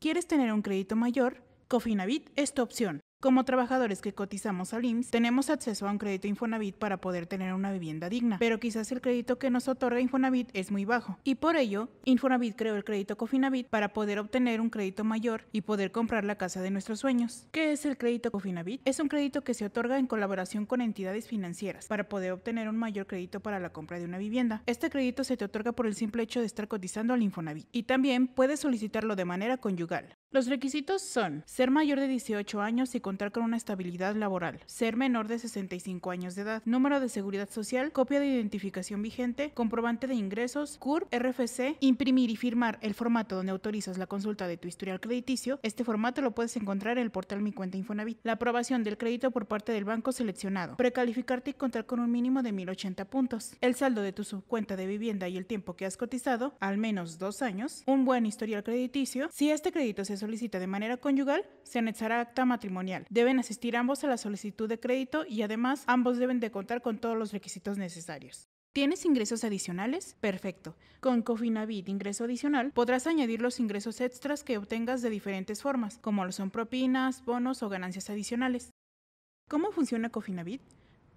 ¿Quieres tener un crédito mayor? Cofinavit es tu opción. Como trabajadores que cotizamos al IMSS, tenemos acceso a un crédito Infonavit para poder tener una vivienda digna, pero quizás el crédito que nos otorga Infonavit es muy bajo y por ello Infonavit creó el crédito Cofinavit para poder obtener un crédito mayor y poder comprar la casa de nuestros sueños. ¿Qué es el crédito Cofinavit? Es un crédito que se otorga en colaboración con entidades financieras para poder obtener un mayor crédito para la compra de una vivienda. Este crédito se te otorga por el simple hecho de estar cotizando al Infonavit y también puedes solicitarlo de manera conyugal. Los requisitos son ser mayor de 18 años y contar con una estabilidad laboral, ser menor de 65 años de edad, número de seguridad social, copia de identificación vigente, comprobante de ingresos, CURP, RFC, imprimir y firmar el formato donde autorizas la consulta de tu historial crediticio. Este formato lo puedes encontrar en el portal Mi Cuenta Infonavit. La aprobación del crédito por parte del banco seleccionado. Precalificarte y contar con un mínimo de 1080 puntos. El saldo de tu subcuenta de vivienda y el tiempo que has cotizado, al menos dos años. Un buen historial crediticio. Si este crédito se solicita de manera conyugal, se anexará acta matrimonial Deben asistir ambos a la solicitud de crédito y además ambos deben de contar con todos los requisitos necesarios. ¿Tienes ingresos adicionales? Perfecto. Con Cofinavit ingreso adicional podrás añadir los ingresos extras que obtengas de diferentes formas, como lo son propinas, bonos o ganancias adicionales. ¿Cómo funciona Cofinavit?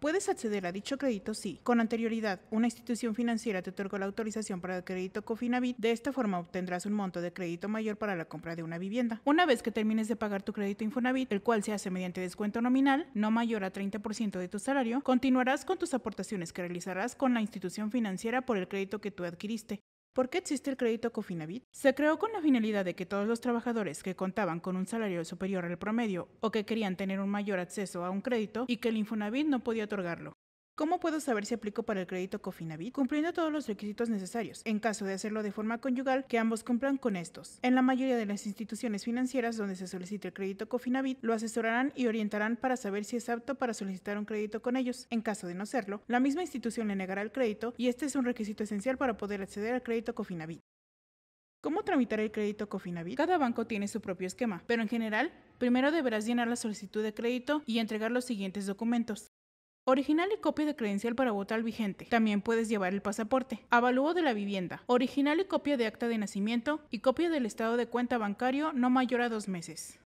Puedes acceder a dicho crédito si, con anterioridad, una institución financiera te otorgó la autorización para el crédito Cofinavit. De esta forma obtendrás un monto de crédito mayor para la compra de una vivienda. Una vez que termines de pagar tu crédito Infonavit, el cual se hace mediante descuento nominal, no mayor a 30% de tu salario, continuarás con tus aportaciones que realizarás con la institución financiera por el crédito que tú adquiriste. ¿Por qué existe el crédito Cofinavit? Se creó con la finalidad de que todos los trabajadores que contaban con un salario superior al promedio o que querían tener un mayor acceso a un crédito y que el Infonavit no podía otorgarlo, ¿Cómo puedo saber si aplico para el crédito Cofinavit? Cumpliendo todos los requisitos necesarios, en caso de hacerlo de forma conyugal, que ambos cumplan con estos. En la mayoría de las instituciones financieras donde se solicite el crédito Cofinavit, lo asesorarán y orientarán para saber si es apto para solicitar un crédito con ellos. En caso de no serlo, la misma institución le negará el crédito y este es un requisito esencial para poder acceder al crédito Cofinavit. ¿Cómo tramitar el crédito Cofinavit? Cada banco tiene su propio esquema, pero en general, primero deberás llenar la solicitud de crédito y entregar los siguientes documentos. Original y copia de credencial para votar vigente. También puedes llevar el pasaporte. Avalúo de la vivienda. Original y copia de acta de nacimiento y copia del estado de cuenta bancario no mayor a dos meses.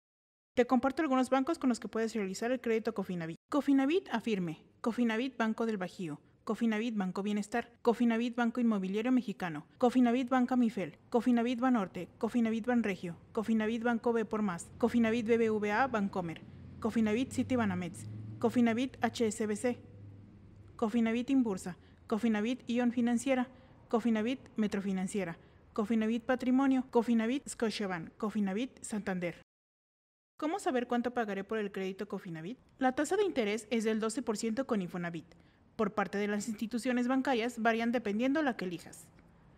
Te comparto algunos bancos con los que puedes realizar el crédito Cofinavit. Cofinavit Afirme. Cofinavit Banco del Bajío. Cofinavit Banco Bienestar, Cofinavit Banco Inmobiliario Mexicano, Cofinavit Banca Mifel, Cofinavit Banorte, Cofinavit Banregio, Cofinavit Banco B por Más, Cofinavit BBVA Bancomer, Cofinavit City Banamets, Cofinavit HSBC, Cofinavit Inbursa, Cofinavit Ion Financiera, Cofinavit Metrofinanciera, Cofinavit Patrimonio, Cofinavit Scotiabank, Cofinavit Santander. ¿Cómo saber cuánto pagaré por el crédito Cofinavit? La tasa de interés es del 12% con Infonavit. Por parte de las instituciones bancarias varían dependiendo la que elijas.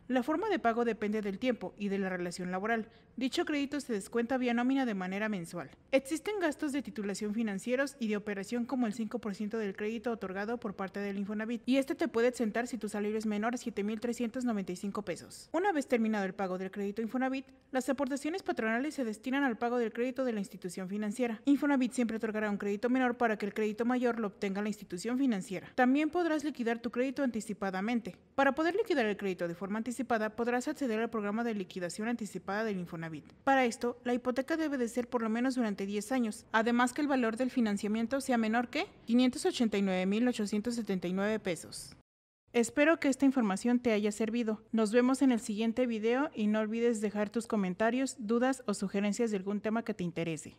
La forma de pago depende del tiempo y de la relación laboral. Dicho crédito se descuenta vía nómina de manera mensual. Existen gastos de titulación financieros y de operación como el 5% del crédito otorgado por parte del Infonavit, y este te puede exentar si tu salario es menor a 7.395 pesos. Una vez terminado el pago del crédito Infonavit, las aportaciones patronales se destinan al pago del crédito de la institución financiera. Infonavit siempre otorgará un crédito menor para que el crédito mayor lo obtenga la institución financiera. También podrás liquidar tu crédito anticipadamente. Para poder liquidar el crédito de forma anticipada, podrás acceder al programa de liquidación anticipada del Infonavit. Para esto, la hipoteca debe de ser por lo menos durante 10 años, además que el valor del financiamiento sea menor que 589.879 pesos. Espero que esta información te haya servido. Nos vemos en el siguiente video y no olvides dejar tus comentarios, dudas o sugerencias de algún tema que te interese.